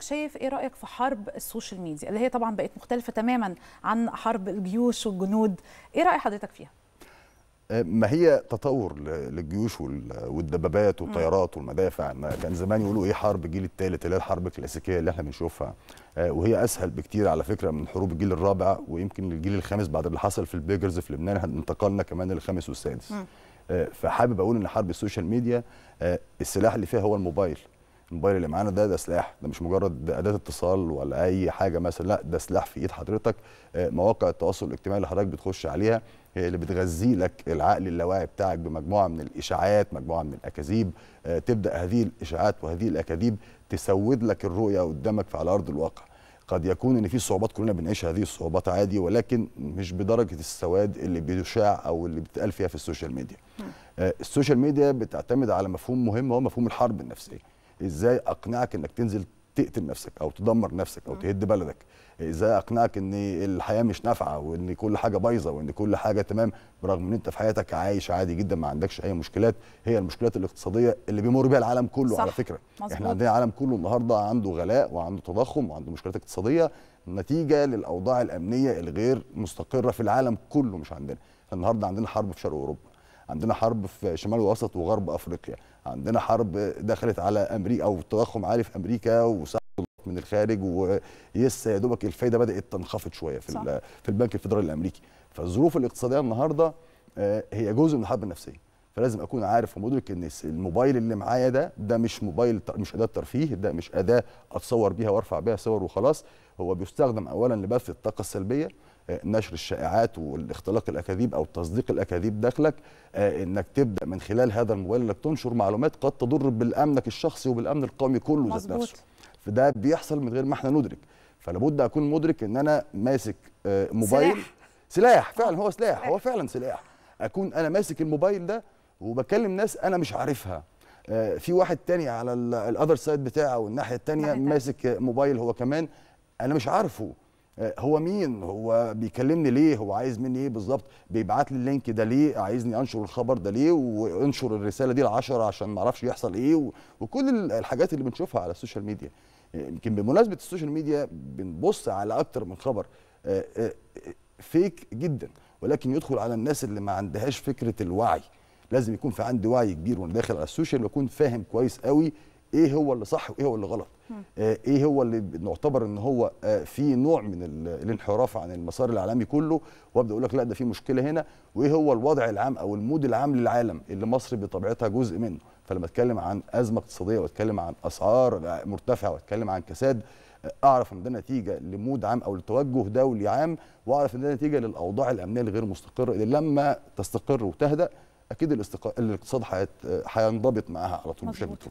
حضرتك شايف ايه رايك في حرب السوشيال ميديا اللي هي طبعا بقت مختلفه تماما عن حرب الجيوش والجنود ايه راي حضرتك فيها أه، ما هي تطور للجيوش والدبابات والطيارات والمدافع ما كان زمان يقولوا ايه حرب الجيل الثالث اللي هي الحرب الكلاسيكيه اللي احنا بنشوفها أه، وهي اسهل بكتير على فكره من حروب الجيل الرابع ويمكن الجيل الخامس بعد اللي حصل في البيجرز في لبنان انتقلنا كمان للخامس والسادس أه، فحابب اقول ان حرب السوشيال ميديا السلاح اللي فيها هو الموبايل الموبايل اللي معانا ده ده سلاح ده مش مجرد اداه اتصال ولا اي حاجه مثلا لا ده سلاح في ايد حضرتك آه، مواقع التواصل الاجتماعي اللي حضرتك بتخش عليها هي اللي بتغذي لك العقل اللاواعي بتاعك بمجموعه من الاشاعات مجموعه من الاكاذيب آه، تبدا هذه الاشاعات وهذه الاكاذيب تسود لك الرؤيه قدامك على ارض الواقع قد يكون ان في صعوبات كلنا بنعيش هذه الصعوبات عادي ولكن مش بدرجه السواد اللي بيشاع او اللي بتقال فيها في السوشيال ميديا آه، السوشيال ميديا بتعتمد على مفهوم مهم هو مفهوم الحرب النفسيه ازاي اقنعك انك تنزل تقتل نفسك او تدمر نفسك او تهد بلدك ازاي اقنعك ان الحياه مش نافعه وان كل حاجه بايظه وان كل حاجه تمام برغم ان انت في حياتك عايش عادي جدا ما عندكش اي مشكلات هي المشكلات الاقتصاديه اللي بيمر بيها العالم كله صح. على فكره مزبوط. احنا عندنا العالم كله النهارده عنده غلاء وعنده تضخم وعنده مشكلات اقتصاديه نتيجه للاوضاع الامنيه الغير مستقره في العالم كله مش عندنا النهارده عندنا حرب في شرق اوروبا عندنا حرب في شمال وسط وغرب افريقيا عندنا حرب دخلت على امريكا او تضخم عالي في امريكا وسحب من الخارج ويس يا دوبك الفايده بدات تنخفض شويه في صح. في البنك الفدرالي الامريكي فالظروف الاقتصاديه النهارده آه، هي جزء من الحرب النفسيه فلازم اكون عارف ومدرك ان الموبايل اللي معايا ده ده مش موبايل مش اداه ترفيه ده مش اداه اتصور بيها وارفع بيها صور وخلاص هو بيستخدم اولا لبث الطاقه السلبيه نشر الشائعات والاختلاق الاكاذيب او تصديق الاكاذيب داخلك آه، انك تبدا من خلال هذا الموبايل انك تنشر معلومات قد تضر بالامنك الشخصي وبالامن القومي كله ذات نفسه فده بيحصل من غير ما احنا ندرك فلابد اكون مدرك ان انا ماسك آه، موبايل سلاح, سلاح. فعلا هو سلاح هو فعلا سلاح اكون انا ماسك الموبايل ده وبكلم ناس انا مش عارفها آه، في واحد تاني على الاذر سايد بتاعه والناحيه التانيه ماسك موبايل هو كمان انا مش عارفه آه، هو مين هو بيكلمني ليه هو عايز مني ايه بالظبط بيبعت لي اللينك ده ليه عايزني انشر الخبر ده ليه وانشر الرساله دي لعشرة عشان ما اعرفش يحصل ايه وكل الحاجات اللي بنشوفها على السوشيال ميديا آه، يمكن بمناسبه السوشيال ميديا بنبص على اكتر من خبر آه، فيك جدا ولكن يدخل على الناس اللي ما عندهاش فكره الوعي لازم يكون في عندي وعي كبير وانا داخل على السوشيال واكون فاهم كويس قوي ايه هو اللي صح وايه هو اللي غلط آه، ايه هو اللي نعتبر ان هو آه، في نوع من الانحراف عن المسار العالمي كله وابدا اقول لك لا ده في مشكله هنا وايه هو الوضع العام او المود العام للعالم اللي مصر بطبيعتها جزء منه فلما اتكلم عن ازمه اقتصاديه واتكلم عن اسعار مرتفعه واتكلم عن كساد آه، اعرف ان ده نتيجه لمود عام او لتوجه دولي عام واعرف ان ده نتيجه للاوضاع الامنيه الغير مستقره اللي لما تستقر وتهدأ اكيد الاقتصاد هينضبط معاها على طول بشكل